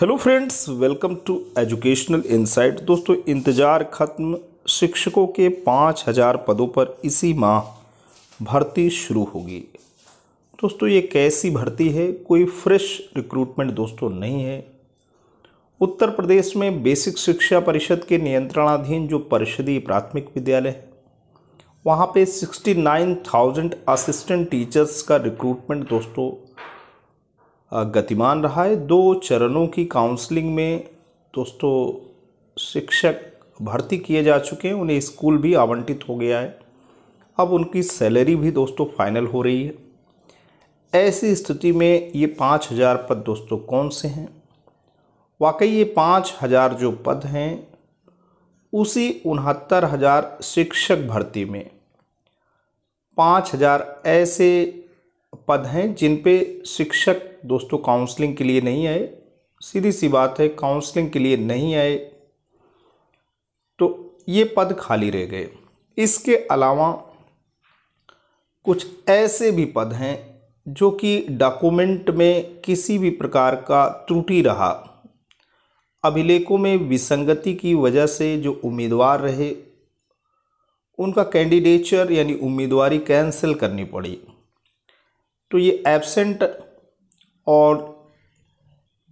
hello friends welcome to educational insight दोस्तों इंतज़ार खत्म शिक्षकों के पाँच हज़ार पदों पर इसी माह भर्ती शुरू होगी दोस्तों ये कैसी भर्ती है कोई फ्रेश रिक्रूटमेंट दोस्तों नहीं है उत्तर प्रदेश में बेसिक शिक्षा परिषद के नियंत्रणाधीन जो परिषदीय प्राथमिक विद्यालय है वहाँ पे सिक्सटी असिस्टेंट टीचर्स का रिक्रूटमेंट दोस्तों गतिमान रहा है दो चरणों की काउंसलिंग में दोस्तों शिक्षक भर्ती किए जा चुके हैं उन्हें स्कूल भी आवंटित हो गया है अब उनकी सैलरी भी दोस्तों फाइनल हो रही है ऐसी स्थिति में ये पाँच हज़ार पद दोस्तों कौन से हैं वाकई ये पाँच हज़ार जो पद हैं उसी उनहत्तर हज़ार शिक्षक भर्ती में पाँच हज़ार ऐसे पद हैं जिन पे शिक्षक दोस्तों काउंसलिंग के लिए नहीं आए सीधी सी बात है काउंसलिंग के लिए नहीं आए तो ये पद खाली रह गए इसके अलावा कुछ ऐसे भी पद हैं जो कि डॉक्यूमेंट में किसी भी प्रकार का त्रुटि रहा अभिलेखों में विसंगति की वजह से जो उम्मीदवार रहे उनका कैंडिडेचर यानी उम्मीदवारी कैंसिल करनी पड़ी तो ये एबसेंट और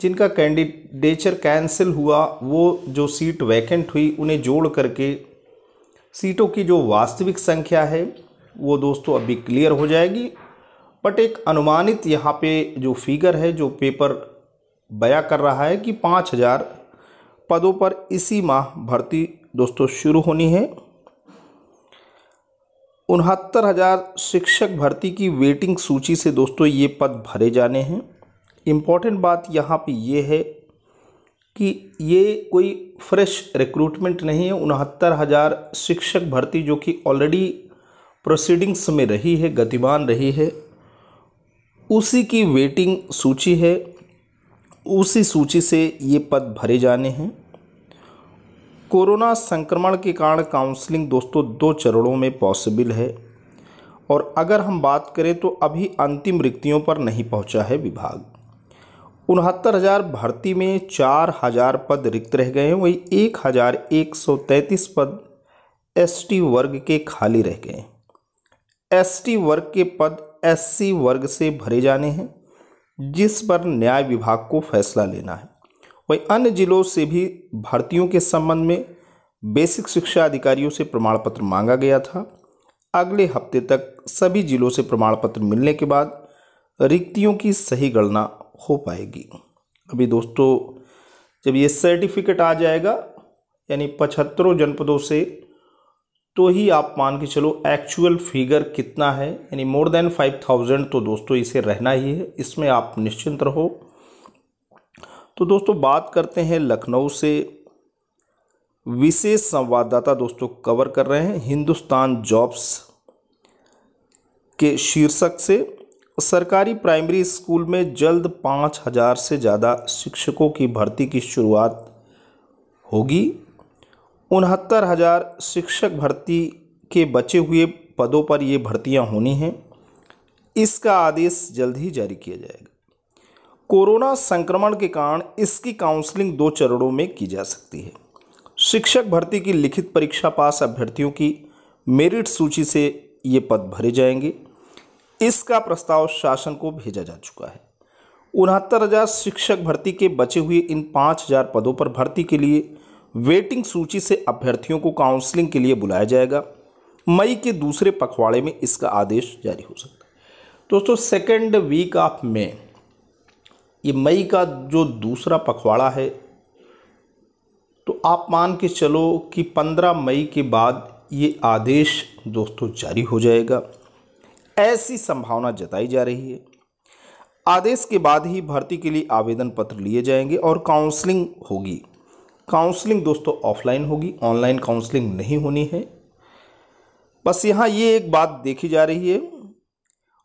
जिनका कैंडिडेचर कैंसिल हुआ वो जो सीट वैकेंट हुई उन्हें जोड़ करके सीटों की जो वास्तविक संख्या है वो दोस्तों अभी क्लियर हो जाएगी बट एक अनुमानित यहाँ पे जो फिगर है जो पेपर बया कर रहा है कि पाँच हज़ार पदों पर इसी माह भर्ती दोस्तों शुरू होनी है उनहत्तर हज़ार शिक्षक भर्ती की वेटिंग सूची से दोस्तों ये पद भरे जाने हैं इम्पॉर्टेंट बात यहाँ पे ये है कि ये कोई फ्रेश रिक्रूटमेंट नहीं है उनहत्तर हज़ार शिक्षक भर्ती जो कि ऑलरेडी प्रोसीडिंग्स में रही है गतिमान रही है उसी की वेटिंग सूची है उसी सूची से ये पद भरे जाने हैं कोरोना संक्रमण के कारण काउंसलिंग दोस्तों दो चरणों में पॉसिबल है और अगर हम बात करें तो अभी अंतिम रिक्तियों पर नहीं पहुंचा है विभाग उनहत्तर हज़ार भर्ती में चार हज़ार पद रिक्त रह गए हैं वही एक हज़ार एक सौ तैंतीस पद एसटी वर्ग के खाली रह गए एसटी वर्ग के पद एससी वर्ग से भरे जाने हैं जिस पर न्याय विभाग को फैसला लेना है वहीं अन्य जिलों से भी भर्तियों के संबंध में बेसिक शिक्षा अधिकारियों से प्रमाण पत्र मांगा गया था अगले हफ्ते तक सभी जिलों से प्रमाण पत्र मिलने के बाद रिक्तियों की सही गणना हो पाएगी अभी दोस्तों जब ये सर्टिफिकेट आ जाएगा यानी पचहत्तरों जनपदों से तो ही आप मान के चलो एक्चुअल फिगर कितना है यानी मोर देन फाइव थाउजेंड तो दोस्तों इसे रहना ही है इसमें आप निश्चिंत रहो तो दोस्तों बात करते हैं लखनऊ से विशेष संवाददाता दोस्तों कवर कर रहे हैं हिंदुस्तान जॉब्स के शीर्षक से सरकारी प्राइमरी स्कूल में जल्द पाँच हज़ार से ज़्यादा शिक्षकों की भर्ती की शुरुआत होगी उनहत्तर हज़ार शिक्षक भर्ती के बचे हुए पदों पर ये भर्तियां होनी हैं इसका आदेश जल्द ही जारी किया जाएगा कोरोना संक्रमण के कारण इसकी काउंसलिंग दो चरणों में की जा सकती है शिक्षक भर्ती की लिखित परीक्षा पास अभ्यर्थियों की मेरिट सूची से ये पद भरे जाएंगे इसका प्रस्ताव शासन को भेजा जा चुका है उनहत्तर हज़ार शिक्षक भर्ती के बचे हुए इन पाँच हज़ार पदों पर भर्ती के लिए वेटिंग सूची से अभ्यर्थियों को काउंसलिंग के लिए बुलाया जाएगा मई के दूसरे पखवाड़े में इसका आदेश जारी हो सकता है दोस्तों सेकेंड वीक ऑफ मई ये मई का जो दूसरा पखवाड़ा है तो आप मान के चलो कि 15 मई के बाद ये आदेश दोस्तों जारी हो जाएगा ऐसी संभावना जताई जा रही है आदेश के बाद ही भर्ती के लिए आवेदन पत्र लिए जाएंगे और काउंसलिंग होगी काउंसलिंग दोस्तों ऑफलाइन होगी ऑनलाइन काउंसलिंग नहीं होनी है बस यहाँ ये एक बात देखी जा रही है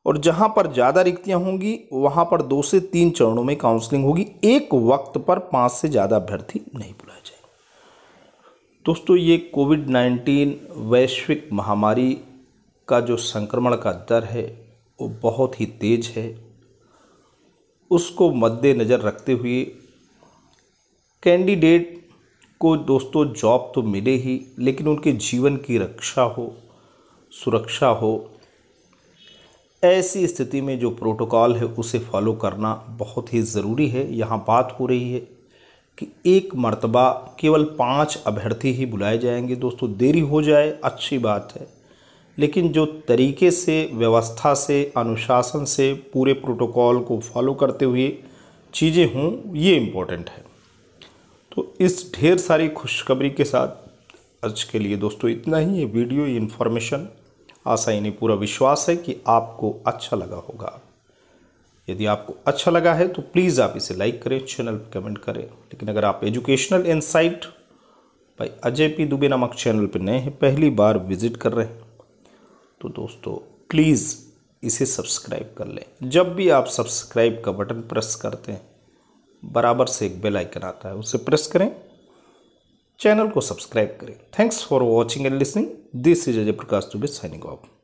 और जहाँ पर ज़्यादा रिक्तियाँ होंगी वहाँ पर दो से तीन चरणों में काउंसलिंग होगी एक वक्त पर पाँच से ज़्यादा अभ्यर्थी नहीं बुलाए जाए दोस्तों ये कोविड नाइन्टीन वैश्विक महामारी का जो संक्रमण का दर है वो बहुत ही तेज़ है उसको मद्देनज़र रखते हुए कैंडिडेट को दोस्तों जॉब तो मिले ही लेकिन उनके जीवन की रक्षा हो सुरक्षा हो ऐसी स्थिति में जो प्रोटोकॉल है उसे फॉलो करना बहुत ही ज़रूरी है यहाँ बात हो रही है कि एक मर्तबा केवल पांच अभ्यर्थी ही बुलाए जाएंगे दोस्तों देरी हो जाए अच्छी बात है लेकिन जो तरीके से व्यवस्था से अनुशासन से पूरे प्रोटोकॉल को फॉलो करते हुए चीज़ें हों ये इम्पोर्टेंट है तो इस ढेर सारी खुशखबरी के साथ आज के लिए दोस्तों इतना ही ये वीडियो इन्फॉर्मेशन आशा इन्हें पूरा विश्वास है कि आपको अच्छा लगा होगा यदि आपको अच्छा लगा है तो प्लीज़ आप इसे लाइक करें चैनल पर कमेंट करें लेकिन अगर आप एजुकेशनल इनसाइट भाई अजय पी दुबे नामक चैनल पर नए हैं पहली बार विजिट कर रहे हैं तो दोस्तों प्लीज़ इसे सब्सक्राइब कर लें जब भी आप सब्सक्राइब का बटन प्रेस करते हैं बराबर से एक बेल आइकन आता है उसे प्रेस करें चैनल को सब्सक्राइब करें thanks for watching and listening this is Ajay Prakash B signing of